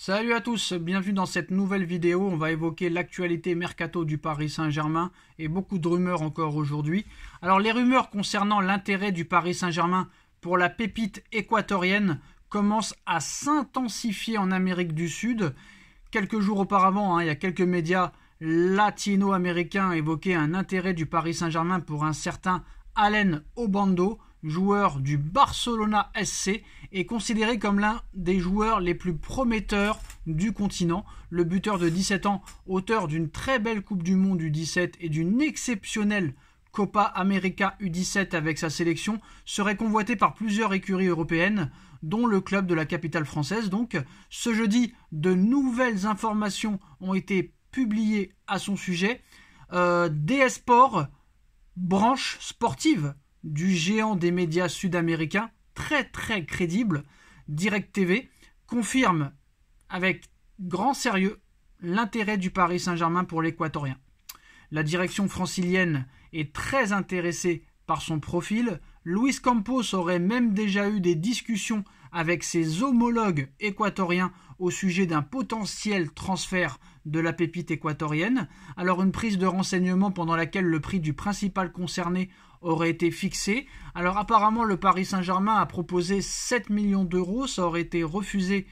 Salut à tous, bienvenue dans cette nouvelle vidéo. On va évoquer l'actualité mercato du Paris Saint-Germain et beaucoup de rumeurs encore aujourd'hui. Alors les rumeurs concernant l'intérêt du Paris Saint-Germain pour la pépite équatorienne commencent à s'intensifier en Amérique du Sud. Quelques jours auparavant, hein, il y a quelques médias latino-américains évoquaient un intérêt du Paris Saint-Germain pour un certain Allen Obando, joueur du Barcelona SC, est considéré comme l'un des joueurs les plus prometteurs du continent. Le buteur de 17 ans, auteur d'une très belle Coupe du Monde u 17 et d'une exceptionnelle Copa América U17 avec sa sélection, serait convoité par plusieurs écuries européennes, dont le club de la capitale française. Donc, ce jeudi, de nouvelles informations ont été publiées à son sujet. Euh, branche sportive du géant des médias sud-américains, très très crédible, Direct TV, confirme avec grand sérieux l'intérêt du Paris Saint-Germain pour l'équatorien. La direction francilienne est très intéressée par son profil. Luis Campos aurait même déjà eu des discussions avec ses homologues équatoriens au sujet d'un potentiel transfert de la pépite équatorienne. Alors une prise de renseignement pendant laquelle le prix du principal concerné aurait été fixé. Alors apparemment le Paris Saint-Germain a proposé 7 millions d'euros, ça aurait été refusé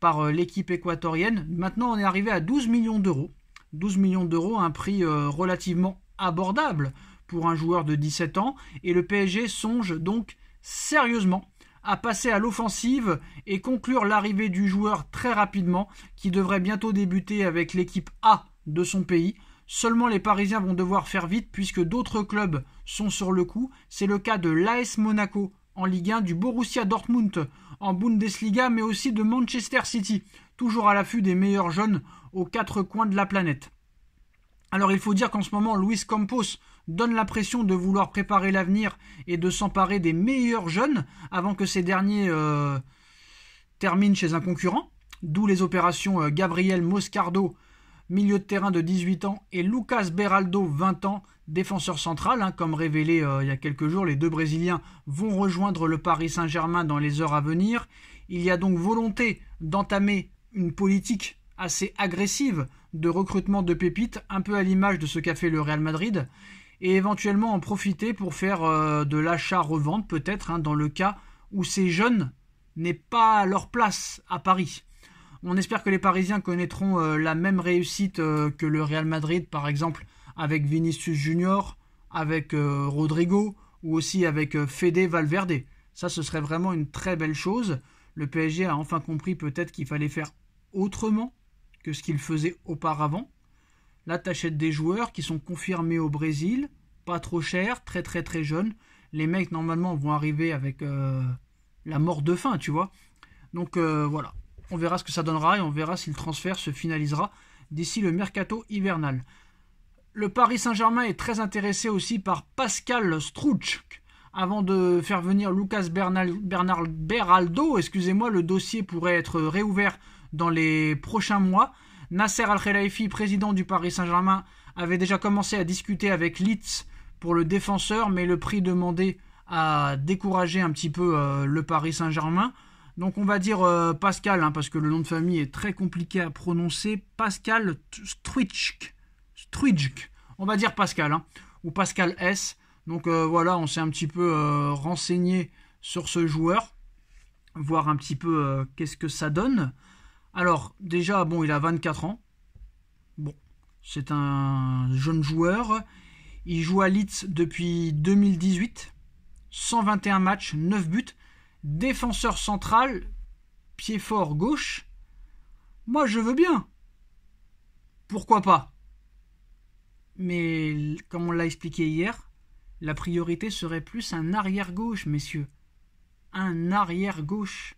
par euh, l'équipe équatorienne. Maintenant on est arrivé à 12 millions d'euros. 12 millions d'euros, un prix euh, relativement abordable pour un joueur de 17 ans. Et le PSG songe donc sérieusement à passer à l'offensive et conclure l'arrivée du joueur très rapidement, qui devrait bientôt débuter avec l'équipe A de son pays. Seulement les Parisiens vont devoir faire vite puisque d'autres clubs sont sur le coup. C'est le cas de l'AS Monaco en Ligue 1, du Borussia Dortmund en Bundesliga, mais aussi de Manchester City, toujours à l'affût des meilleurs jeunes aux quatre coins de la planète. Alors il faut dire qu'en ce moment, Luis Campos donne l'impression de vouloir préparer l'avenir et de s'emparer des meilleurs jeunes avant que ces derniers euh, terminent chez un concurrent, d'où les opérations euh, Gabriel Moscardo milieu de terrain de 18 ans, et Lucas Beraldo, 20 ans, défenseur central. Hein, comme révélé euh, il y a quelques jours, les deux Brésiliens vont rejoindre le Paris Saint-Germain dans les heures à venir. Il y a donc volonté d'entamer une politique assez agressive de recrutement de pépites, un peu à l'image de ce qu'a fait le Real Madrid, et éventuellement en profiter pour faire euh, de l'achat-revente peut-être hein, dans le cas où ces jeunes n'aient pas leur place à Paris. On espère que les Parisiens connaîtront euh, la même réussite euh, que le Real Madrid, par exemple, avec Vinicius Junior, avec euh, Rodrigo ou aussi avec Fede Valverde. Ça, ce serait vraiment une très belle chose. Le PSG a enfin compris peut-être qu'il fallait faire autrement que ce qu'il faisait auparavant. Là, achètes des joueurs qui sont confirmés au Brésil, pas trop cher, très très très jeunes. Les mecs, normalement, vont arriver avec la mort de faim, tu vois. Donc voilà. On verra ce que ça donnera et on verra si le transfert se finalisera d'ici le mercato hivernal. Le Paris Saint-Germain est très intéressé aussi par Pascal Strouch. Avant de faire venir Lucas Beraldo, excusez-moi, le dossier pourrait être réouvert dans les prochains mois. Nasser Al-Khelaifi, président du Paris Saint-Germain, avait déjà commencé à discuter avec Litz pour le défenseur, mais le prix demandé a découragé un petit peu euh, le Paris Saint-Germain. Donc on va dire euh, Pascal, hein, parce que le nom de famille est très compliqué à prononcer. Pascal Struitschk. Strujk. On va dire Pascal, hein. ou Pascal S. Donc euh, voilà, on s'est un petit peu euh, renseigné sur ce joueur, voir un petit peu qu'est-ce que ça donne. Alors déjà, bon, il a 24 ans. Bon, c'est un jeune joueur. Il joue à Leeds depuis 2018. 121 matchs, 9 buts défenseur central, pied fort gauche, moi je veux bien. Pourquoi pas Mais comme on l'a expliqué hier, la priorité serait plus un arrière-gauche, messieurs. Un arrière-gauche.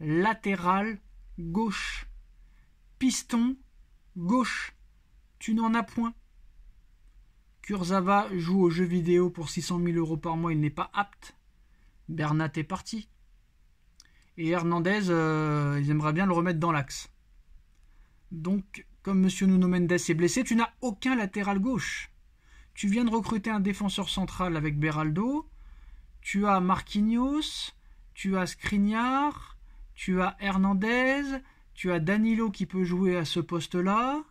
Latéral gauche. Piston gauche. Tu n'en as point. Kurzava joue aux jeux vidéo pour 600 mille euros par mois, il n'est pas apte. Bernat est parti. Et Hernandez, il euh, ils bien le remettre dans l'axe. Donc, comme M. Nuno Mendes est blessé, tu n'as aucun latéral gauche. Tu viens de recruter un défenseur central avec Beraldo. Tu as Marquinhos. Tu as Skriniar. Tu as Hernandez. Tu as Danilo qui peut jouer à ce poste-là.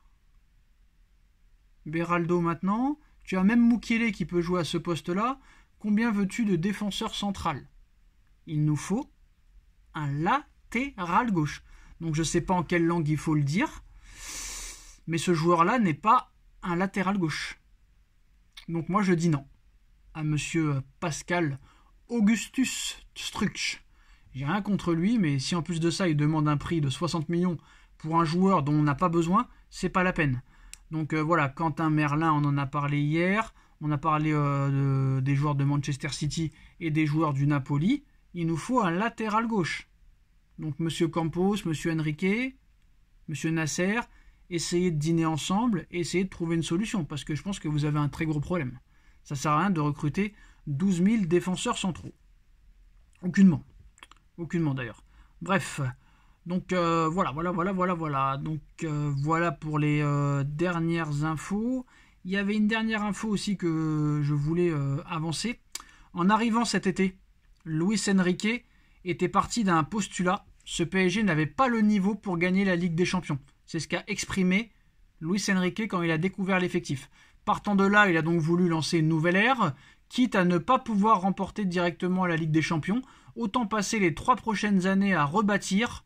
Beraldo maintenant. Tu as même Mukele qui peut jouer à ce poste-là. Combien veux-tu de défenseur central Il nous faut un latéral gauche. Donc je ne sais pas en quelle langue il faut le dire, mais ce joueur-là n'est pas un latéral gauche. Donc moi je dis non à monsieur euh, Pascal Augustus Struch. J'ai rien contre lui, mais si en plus de ça il demande un prix de 60 millions pour un joueur dont on n'a pas besoin, c'est pas la peine. Donc euh, voilà, Quentin Merlin, on en a parlé hier. On a parlé des joueurs de Manchester City et des joueurs du Napoli. Il nous faut un latéral gauche. Donc M. Campos, M. Enrique, M. Nasser, essayez de dîner ensemble, essayez de trouver une solution, parce que je pense que vous avez un très gros problème. Ça sert à rien de recruter 12 000 défenseurs centraux. Aucunement. Aucunement d'ailleurs. Bref. Donc voilà, voilà, voilà, voilà, voilà. Donc voilà pour les dernières infos. Il y avait une dernière info aussi que je voulais euh, avancer. En arrivant cet été, Luis Enrique était parti d'un postulat. Ce PSG n'avait pas le niveau pour gagner la Ligue des Champions. C'est ce qu'a exprimé Luis Enrique quand il a découvert l'effectif. Partant de là, il a donc voulu lancer une nouvelle ère, quitte à ne pas pouvoir remporter directement la Ligue des Champions, autant passer les trois prochaines années à rebâtir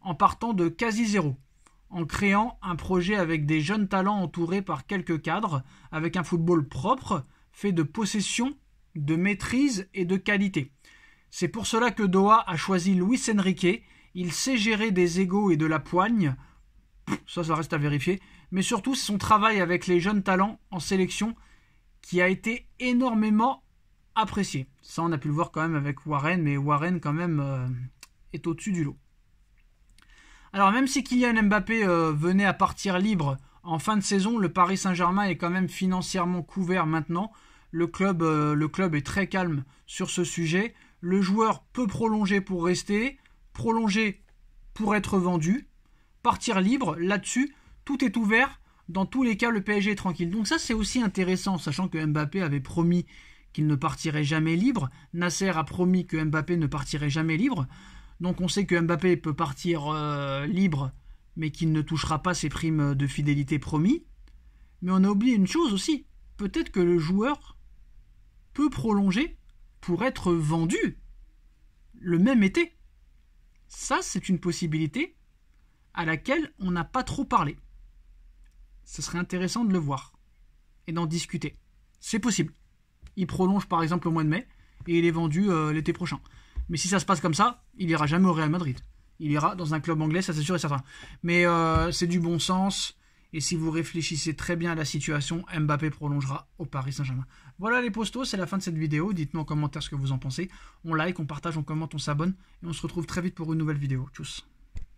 en partant de quasi zéro en créant un projet avec des jeunes talents entourés par quelques cadres, avec un football propre, fait de possession, de maîtrise et de qualité. C'est pour cela que Doha a choisi Luis Enrique. Il sait gérer des égaux et de la poigne. Ça, ça reste à vérifier. Mais surtout, son travail avec les jeunes talents en sélection qui a été énormément apprécié. Ça, on a pu le voir quand même avec Warren, mais Warren, quand même, euh, est au-dessus du lot. Alors même si Kylian Mbappé euh, venait à partir libre en fin de saison, le Paris Saint-Germain est quand même financièrement couvert maintenant. Le club, euh, le club est très calme sur ce sujet. Le joueur peut prolonger pour rester, prolonger pour être vendu, partir libre. Là-dessus, tout est ouvert. Dans tous les cas, le PSG est tranquille. Donc ça, c'est aussi intéressant, sachant que Mbappé avait promis qu'il ne partirait jamais libre. Nasser a promis que Mbappé ne partirait jamais libre. Donc on sait que Mbappé peut partir euh, libre, mais qu'il ne touchera pas ses primes de fidélité promis. Mais on a oublié une chose aussi. Peut-être que le joueur peut prolonger pour être vendu le même été. Ça, c'est une possibilité à laquelle on n'a pas trop parlé. Ce serait intéressant de le voir et d'en discuter. C'est possible. Il prolonge par exemple au mois de mai et il est vendu euh, l'été prochain. Mais si ça se passe comme ça, il ira jamais au Real Madrid. Il ira dans un club anglais, ça c'est sûr et certain. Mais euh, c'est du bon sens. Et si vous réfléchissez très bien à la situation, Mbappé prolongera au Paris Saint-Germain. Voilà les postos, c'est la fin de cette vidéo. Dites-nous en commentaire ce que vous en pensez. On like, on partage, on commente, on s'abonne. Et on se retrouve très vite pour une nouvelle vidéo. Tchuss